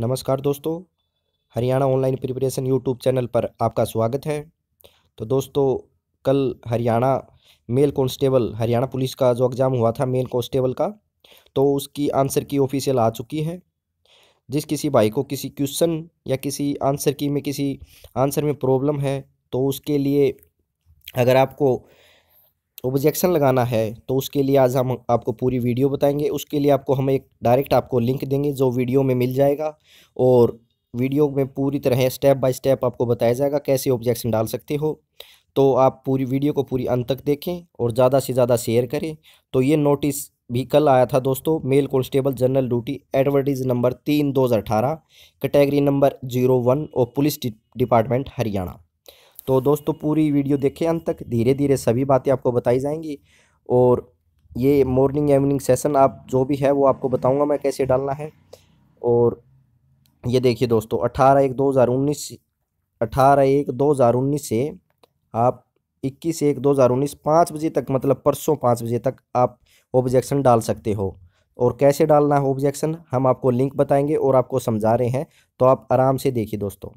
नमस्कार दोस्तों Haryana online preparation YouTube channel पर आपका स्वागत है तो दोस्तों कल Haryana male constable Haryana police का जो एग्ज़ाम हुआ था मेल कांस्टेबल का तो उसकी आंसर की ऑफिशियल आ चुकी है जिस किसी भाई को किसी क्वेश्चन या किसी आंसर की में किसी आंसर में प्रॉब्लम है तो उसके लिए अगर आपको ऑब्जेक्शन लगाना है तो उसके लिए आज हम आपको पूरी वीडियो बताएंगे उसके लिए आपको हम एक डायरेक्ट आपको लिंक देंगे जो वीडियो में मिल जाएगा और वीडियो में पूरी तरह स्टेप बाय स्टेप आपको बताया जाएगा कैसे ऑब्जेक्शन डाल सकते हो तो आप पूरी वीडियो को पूरी अंत तक देखें और ज़्यादा से ज़्यादा शेयर करें तो ये नोटिस भी कल आया था दोस्तों male constable general duty advertise number तीन दो हज़ार अठारह कैटेगरी नंबर जीरो वन और पुलिस डिपार्टमेंट हरियाणा तो दोस्तों पूरी वीडियो देखें अंत तक धीरे धीरे सभी बातें आपको बताई जाएंगी और ये मॉर्निंग इवनिंग सेशन आप जो भी है वो आपको बताऊंगा मैं कैसे डालना है और ये देखिए दोस्तों अठारह एक दो हज़ार उन्नीस अठारह एक दो हज़ार उन्नीस से आप इक्कीस एक दो हज़ार उन्नीस पाँच बजे तक मतलब परसों पाँच बजे तक आप ऑब्जेक्शन डाल सकते हो और कैसे डालना है ऑब्जेक्शन हम आपको लिंक बताएंगे और आपको समझा रहे हैं तो आप आराम से देखिए दोस्तों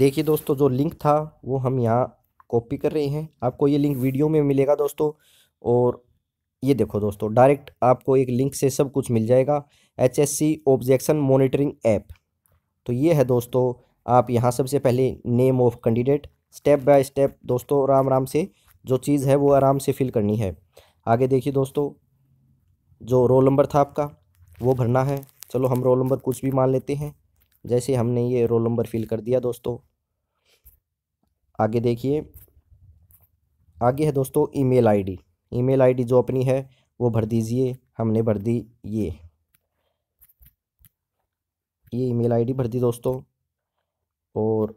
देखिए दोस्तों जो लिंक था वो हम यहाँ कॉपी कर रहे हैं आपको ये लिंक वीडियो में मिलेगा दोस्तों और ये देखो दोस्तों डायरेक्ट आपको एक लिंक से सब कुछ मिल जाएगा H S C objection monitoring app तो ये है दोस्तों आप यहाँ सबसे पहले name of candidate step by step दोस्तों आराम आराम से जो चीज़ है वो आराम से फिल करनी है आगे देखिए दोस्तों जो रोल नंबर था आपका वो भरना है चलो हम रोल नंबर कुछ भी मान लेते हैं जैसे हमने ये रोल नंबर फिल कर दिया दोस्तों आगे देखिए आगे है दोस्तों ईमेल आईडी ईमेल आईडी जो अपनी है वो भर दीजिए हमने भर दी ये ये ईमेल आईडी भर दी दोस्तों और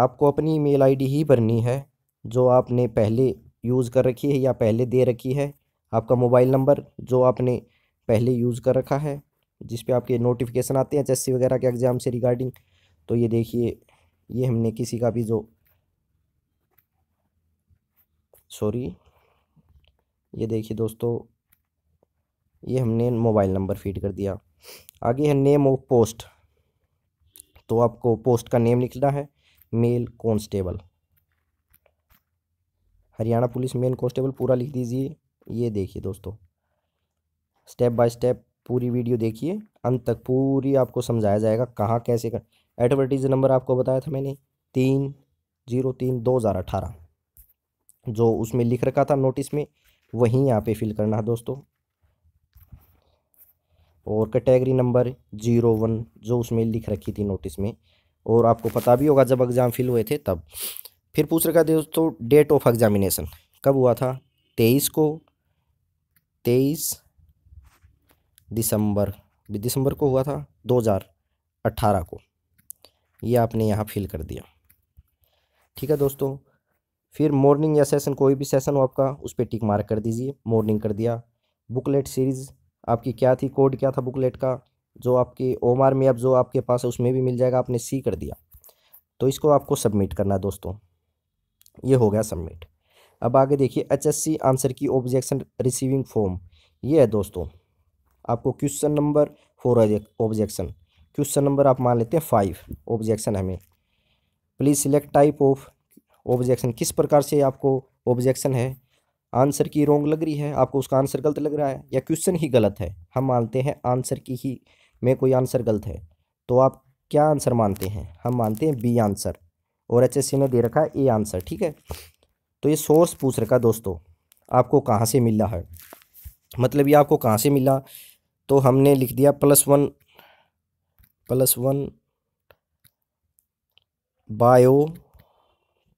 आपको अपनी ईमेल आईडी ही भरनी है जो आपने पहले यूज़ कर रखी है या पहले दे रखी है आपका मोबाइल नंबर जो आपने पहले यूज़ कर रखा है जिस पे आपके नोटिफिकेशन आते हैं एच वगैरह के एग्ज़ाम से रिगार्डिंग तो ये देखिए ये हमने किसी का भी जो सॉरी ये देखिए दोस्तों ये हमने मोबाइल नंबर फीड कर दिया आगे है नेम ऑफ पोस्ट तो आपको पोस्ट का नेम लिखना है male constable Haryana police male constable पूरा लिख दीजिए ये देखिए दोस्तों स्टेप बाय स्टेप पूरी वीडियो देखिए अंत तक पूरी आपको समझाया जाएगा कहाँ कैसे कर एडवर्टीज नंबर आपको बताया था मैंने तीन जीरो तीन दो हज़ार अठारह जो उसमें लिख रखा था नोटिस में वहीं यहाँ पे फिल करना है दोस्तों और कैटेगरी नंबर जीरो वन जो उसमें लिख रखी थी नोटिस में और आपको पता भी होगा जब एग्ज़ाम फिल हुए थे तब फिर पूछ रखा दोस्तों डेट ऑफ एग्ज़ामिनेसन कब हुआ था तेईस को तेईस दिसंबर दिसंबर को हुआ था 2018 को ये आपने यहाँ फिल कर दिया ठीक है दोस्तों फिर मॉर्निंग या सेशन कोई भी सेशन हो आपका उस पर टिक मार्क कर दीजिए मॉर्निंग कर दिया बुकलेट सीरीज़ आपकी क्या थी कोड क्या था बुकलेट का जो आपके ओमार में अब जो आपके पास है उसमें भी मिल जाएगा आपने सी कर दिया तो इसको आपको सबमिट करना है दोस्तों ये हो गया सबमिट अब आगे देखिए HSC answer key objection receiving form ये है दोस्तों आपको question number four objection question number आप मान लेते हैं फाइव ऑब्जेक्शन हमें please select type of objection किस प्रकार से आपको ऑब्जेक्शन है आंसर की रोंग लग रही है आपको उसका आंसर गलत लग रहा है या क्वेश्चन ही गलत है हम मानते हैं आंसर की ही में कोई आंसर गलत है तो आप क्या आंसर मानते हैं हम मानते हैं बी आंसर और एच ने दे रखा है ए आंसर ठीक है तो ये सोर्स पूछ रखा दोस्तों आपको कहाँ से मिला है मतलब ये आपको कहाँ से मिला तो हमने लिख दिया plus one plus one bio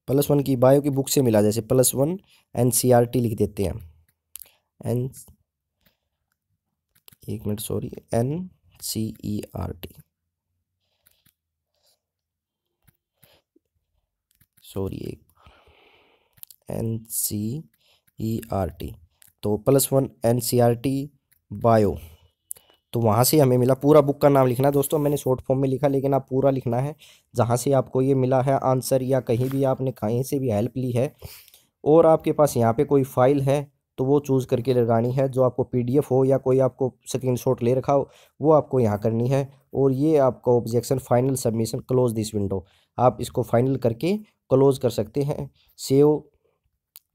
plus one की बायो की बुक से मिला जैसे plus one N C R T लिख देते हैं एन एक मिनट sorry N C E R T sorry एक N C E R T तो plus one N C R T bio तो वहाँ से हमें मिला पूरा बुक का नाम लिखना है दोस्तों मैंने शॉर्ट फॉर्म में लिखा लेकिन आप पूरा लिखना है जहाँ से आपको ये मिला है आंसर या कहीं भी आपने कहीं से भी हेल्प ली है और आपके पास यहाँ पे कोई फाइल है तो वो चूज़ करके लगानी है जो आपको पीडीएफ हो या कोई आपको स्क्रीन ले रखा हो वो आपको यहाँ करनी है और ये आपका objection final submission close this window आप इसको फाइनल करके क्लोज कर सकते हैं सेव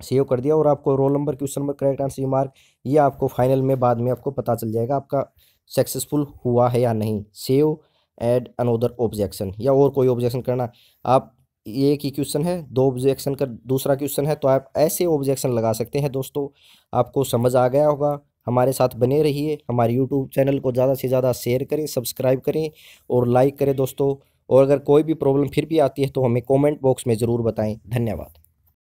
सेव कर दिया और आपको roll number question number correct answer mark ये आपको फाइनल में बाद में आपको पता चल जाएगा आपका सक्सेसफुल हुआ है या नहीं सेव एड अनोदर ऑब्जेक्शन या और कोई ऑब्जेक्शन करना आप ये एक ही क्वेश्चन है दो ऑब्जेक्शन का दूसरा क्वेश्चन है तो आप ऐसे ऑब्जेक्शन लगा सकते हैं दोस्तों आपको समझ आ गया होगा हमारे साथ बने रहिए हमारे यूट्यूब चैनल को ज़्यादा से ज़्यादा शेयर करें सब्सक्राइब करें और लाइक करें दोस्तों और अगर कोई भी प्रॉब्लम फिर भी आती है तो हमें कॉमेंट बॉक्स में ज़रूर बताएँ धन्यवाद